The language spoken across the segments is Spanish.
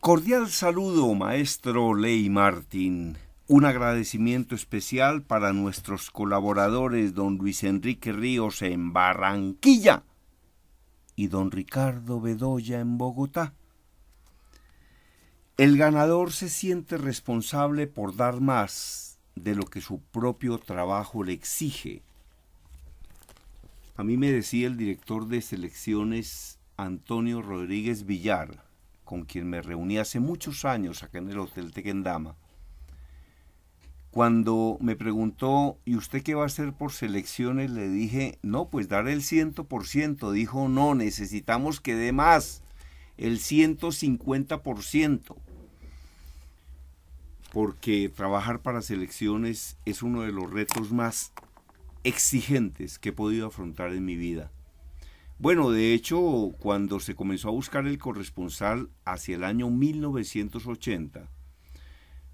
Cordial saludo, maestro Ley Martín. Un agradecimiento especial para nuestros colaboradores don Luis Enrique Ríos en Barranquilla y don Ricardo Bedoya en Bogotá. El ganador se siente responsable por dar más de lo que su propio trabajo le exige. A mí me decía el director de selecciones Antonio Rodríguez Villar, con quien me reuní hace muchos años acá en el Hotel Tequendama, cuando me preguntó, ¿y usted qué va a hacer por selecciones? Le dije, no, pues dar el 100%. Dijo, no, necesitamos que dé más, el 150%. Porque trabajar para selecciones es uno de los retos más exigentes que he podido afrontar en mi vida. Bueno, de hecho, cuando se comenzó a buscar el corresponsal hacia el año 1980,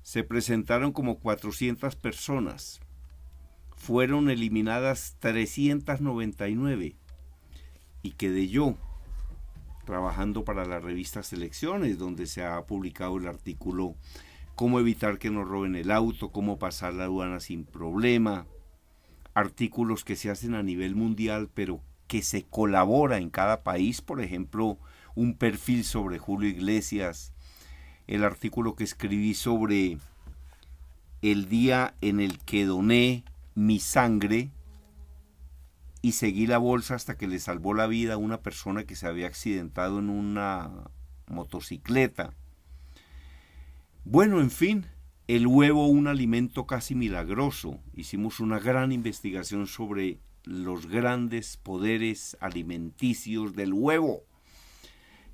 se presentaron como 400 personas. Fueron eliminadas 399 y quedé yo trabajando para la revista Selecciones, donde se ha publicado el artículo Cómo evitar que nos roben el auto, cómo pasar la aduana sin problema, artículos que se hacen a nivel mundial, pero que se colabora en cada país, por ejemplo, un perfil sobre Julio Iglesias, el artículo que escribí sobre el día en el que doné mi sangre y seguí la bolsa hasta que le salvó la vida a una persona que se había accidentado en una motocicleta. Bueno, en fin, el huevo un alimento casi milagroso. Hicimos una gran investigación sobre los grandes poderes alimenticios del huevo.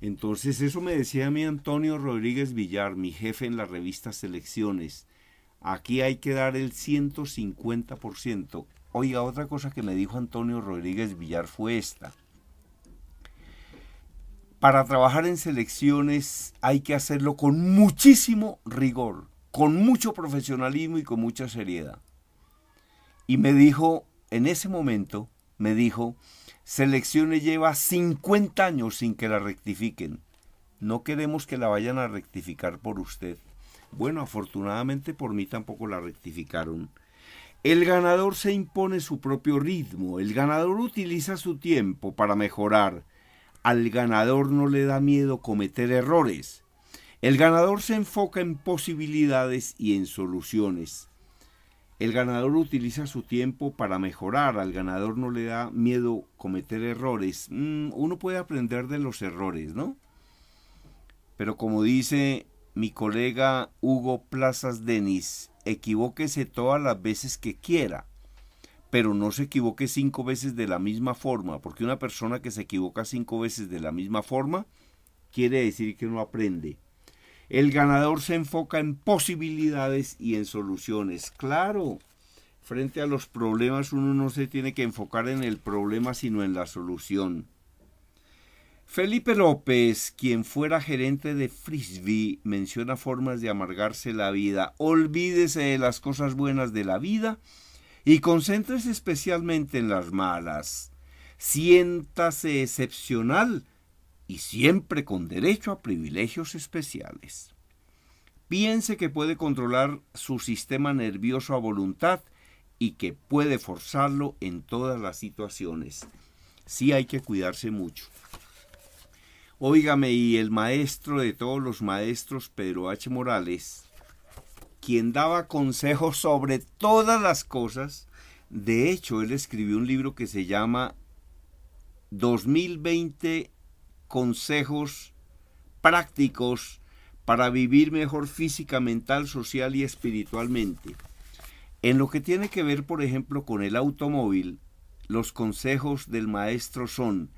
Entonces eso me decía a mí Antonio Rodríguez Villar, mi jefe en la revista Selecciones. Aquí hay que dar el 150%. Oiga, otra cosa que me dijo Antonio Rodríguez Villar fue esta. Para trabajar en selecciones hay que hacerlo con muchísimo rigor, con mucho profesionalismo y con mucha seriedad. Y me dijo en ese momento me dijo, Selecciones lleva 50 años sin que la rectifiquen. No queremos que la vayan a rectificar por usted. Bueno, afortunadamente por mí tampoco la rectificaron. El ganador se impone su propio ritmo, el ganador utiliza su tiempo para mejorar. Al ganador no le da miedo cometer errores. El ganador se enfoca en posibilidades y en soluciones. El ganador utiliza su tiempo para mejorar, al ganador no le da miedo cometer errores. Mm, uno puede aprender de los errores, ¿no? Pero como dice mi colega Hugo Plazas Denis, equivóquese todas las veces que quiera, pero no se equivoque cinco veces de la misma forma, porque una persona que se equivoca cinco veces de la misma forma quiere decir que no aprende. El ganador se enfoca en posibilidades y en soluciones. Claro, frente a los problemas uno no se tiene que enfocar en el problema sino en la solución. Felipe López, quien fuera gerente de Frisbee, menciona formas de amargarse la vida. Olvídese de las cosas buenas de la vida y concéntrese especialmente en las malas. Siéntase excepcional y siempre con derecho a privilegios especiales. Piense que puede controlar su sistema nervioso a voluntad y que puede forzarlo en todas las situaciones. Sí hay que cuidarse mucho. Óigame, y el maestro de todos los maestros, Pedro H. Morales, quien daba consejos sobre todas las cosas, de hecho, él escribió un libro que se llama 2020 consejos prácticos para vivir mejor física, mental, social y espiritualmente. En lo que tiene que ver, por ejemplo, con el automóvil, los consejos del maestro son,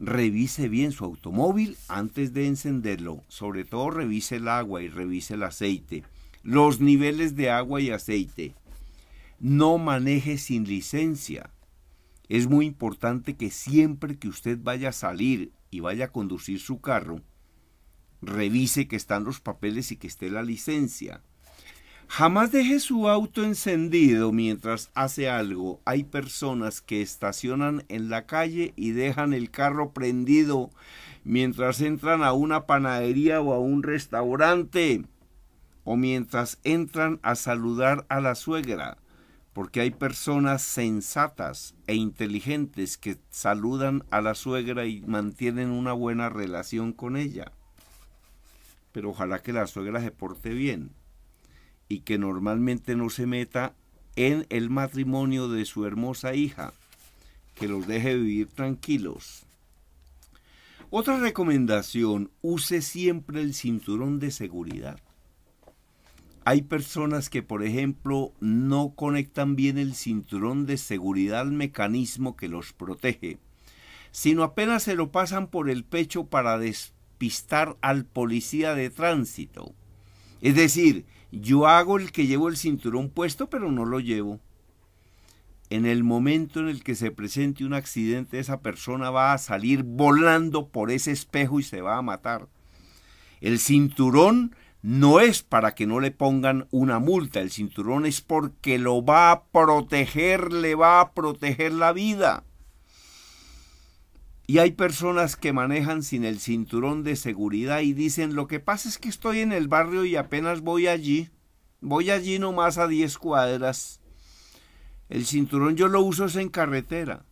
revise bien su automóvil antes de encenderlo, sobre todo revise el agua y revise el aceite, los niveles de agua y aceite, no maneje sin licencia, es muy importante que siempre que usted vaya a salir y vaya a conducir su carro, revise que están los papeles y que esté la licencia. Jamás deje su auto encendido mientras hace algo. Hay personas que estacionan en la calle y dejan el carro prendido mientras entran a una panadería o a un restaurante o mientras entran a saludar a la suegra porque hay personas sensatas e inteligentes que saludan a la suegra y mantienen una buena relación con ella. Pero ojalá que la suegra se porte bien y que normalmente no se meta en el matrimonio de su hermosa hija, que los deje vivir tranquilos. Otra recomendación, use siempre el cinturón de seguridad. Hay personas que, por ejemplo, no conectan bien el cinturón de seguridad al mecanismo que los protege, sino apenas se lo pasan por el pecho para despistar al policía de tránsito. Es decir, yo hago el que llevo el cinturón puesto, pero no lo llevo. En el momento en el que se presente un accidente, esa persona va a salir volando por ese espejo y se va a matar. El cinturón no es para que no le pongan una multa, el cinturón es porque lo va a proteger, le va a proteger la vida. Y hay personas que manejan sin el cinturón de seguridad y dicen, lo que pasa es que estoy en el barrio y apenas voy allí, voy allí nomás a 10 cuadras. El cinturón yo lo uso en carretera.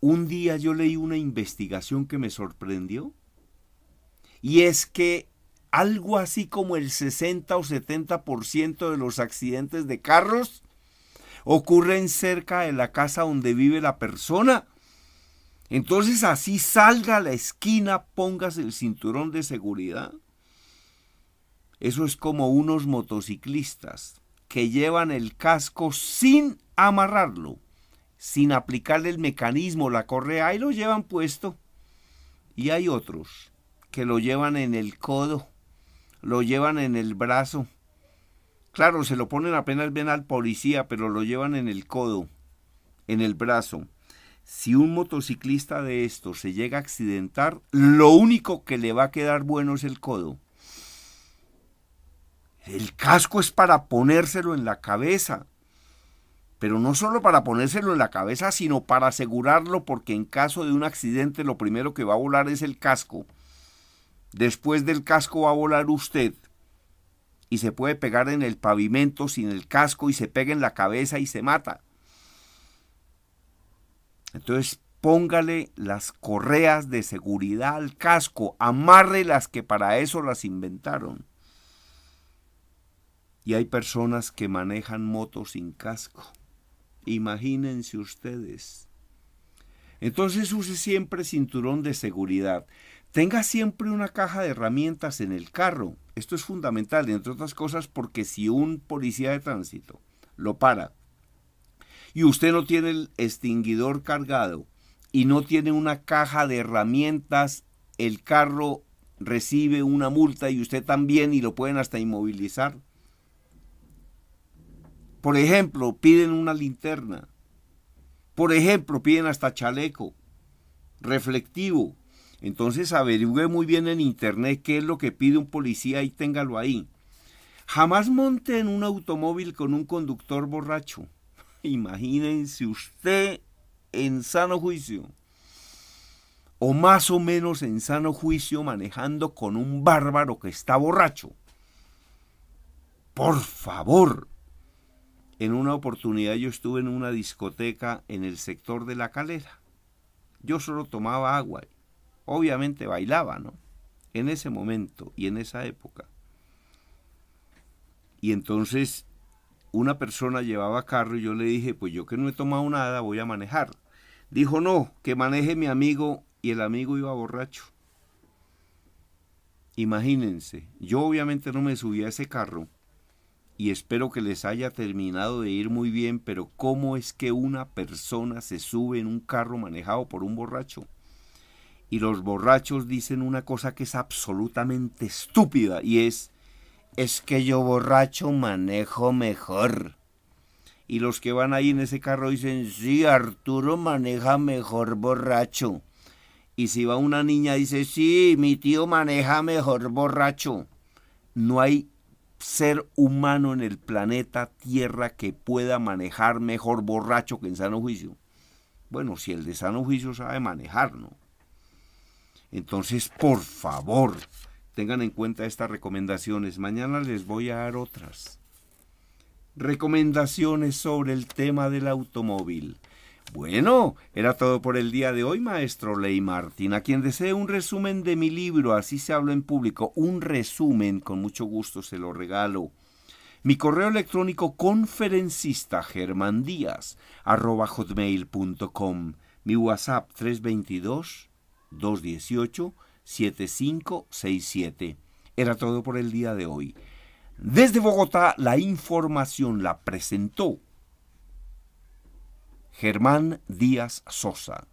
Un día yo leí una investigación que me sorprendió y es que algo así como el 60 o 70% de los accidentes de carros ocurren cerca de la casa donde vive la persona. Entonces así salga a la esquina, pongas el cinturón de seguridad. Eso es como unos motociclistas que llevan el casco sin amarrarlo, sin aplicarle el mecanismo, la correa, y lo llevan puesto. Y hay otros que lo llevan en el codo lo llevan en el brazo. Claro, se lo ponen apenas ven al policía, pero lo llevan en el codo, en el brazo. Si un motociclista de estos se llega a accidentar, lo único que le va a quedar bueno es el codo. El casco es para ponérselo en la cabeza, pero no solo para ponérselo en la cabeza, sino para asegurarlo, porque en caso de un accidente lo primero que va a volar es el casco. Después del casco va a volar usted y se puede pegar en el pavimento sin el casco y se pega en la cabeza y se mata. Entonces póngale las correas de seguridad al casco, amarre las que para eso las inventaron. Y hay personas que manejan motos sin casco. Imagínense ustedes. Entonces use siempre cinturón de seguridad. Tenga siempre una caja de herramientas en el carro. Esto es fundamental, entre otras cosas, porque si un policía de tránsito lo para y usted no tiene el extinguidor cargado y no tiene una caja de herramientas, el carro recibe una multa y usted también y lo pueden hasta inmovilizar. Por ejemplo, piden una linterna. Por ejemplo, piden hasta chaleco reflectivo. Entonces averigüe muy bien en internet qué es lo que pide un policía y téngalo ahí. Jamás monte en un automóvil con un conductor borracho. Imagínense usted en sano juicio, o más o menos en sano juicio manejando con un bárbaro que está borracho. Por favor. En una oportunidad yo estuve en una discoteca en el sector de la calera. Yo solo tomaba agua obviamente bailaba, ¿no? En ese momento y en esa época. Y entonces una persona llevaba carro y yo le dije, pues yo que no he tomado nada, voy a manejar. Dijo, no, que maneje mi amigo y el amigo iba borracho. Imagínense, yo obviamente no me subí a ese carro y espero que les haya terminado de ir muy bien, pero ¿cómo es que una persona se sube en un carro manejado por un borracho? y los borrachos dicen una cosa que es absolutamente estúpida y es, es que yo borracho manejo mejor. Y los que van ahí en ese carro dicen, sí, Arturo maneja mejor borracho. Y si va una niña dice, sí, mi tío maneja mejor borracho. No hay ser humano en el planeta Tierra que pueda manejar mejor borracho que en sano juicio. Bueno, si el de sano juicio sabe manejar, ¿no? Entonces, por favor, tengan en cuenta estas recomendaciones. Mañana les voy a dar otras. Recomendaciones sobre el tema del automóvil. Bueno, era todo por el día de hoy, maestro Ley Martín. A quien desee un resumen de mi libro, así se habla en público, un resumen, con mucho gusto se lo regalo. Mi correo electrónico conferencista Díaz Mi WhatsApp 322 218-7567. Era todo por el día de hoy. Desde Bogotá la información la presentó Germán Díaz Sosa.